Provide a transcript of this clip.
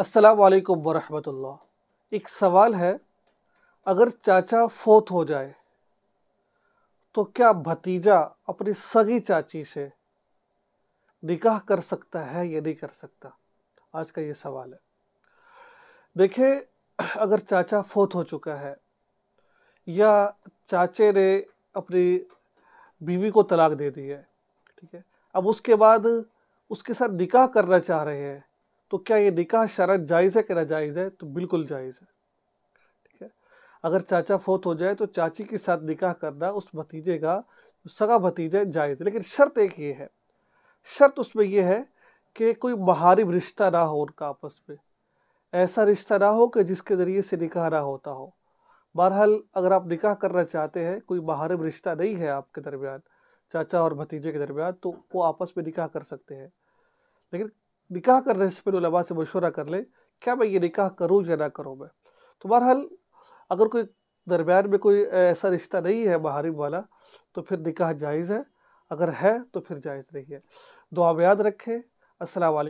असलकम वरहमतुल्ला एक सवाल है अगर चाचा फोत हो जाए तो क्या भतीजा अपनी सगी चाची से निकाह कर सकता है या नहीं कर सकता आज का ये सवाल है देखिए अगर चाचा फोत हो चुका है या चाचे ने अपनी बीवी को तलाक दे दी है ठीक है अब उसके बाद उसके साथ निकाह करना चाह रहे हैं तो क्या ये निकाह शरत जायज़ है कि ना जायज़ है तो बिल्कुल जायज़ है ठीक है अगर चाचा फोत हो जाए तो चाची के साथ निकाह करना उस भतीजे का सगा भतीजा जायज़ है लेकिन शर्त एक ये है शर्त उसमें यह है कि कोई महारिब रिश्ता ना हो उनका आपस में ऐसा रिश्ता ना हो कि जिसके ज़रिए से निकाह ना होता हो बहरहाल अगर आप निकाह करना चाहते हैं कोई महारिब रिश्ता नहीं है आपके दरमियान चाचा और भतीजे के दरमियान तो वो आपस में निकाह कर सकते हैं लेकिन निकाह करने से पहले लबा से मशवरा कर लें क्या मैं ये निकाह करूँ या ना करूँ मैं तो बहरहाल अगर कोई दरमियान में कोई ऐसा रिश्ता नहीं है महारिम वाला तो फिर निकाह जायज़ है अगर है तो फिर जायज़ नहीं है दुआ में याद रखें असल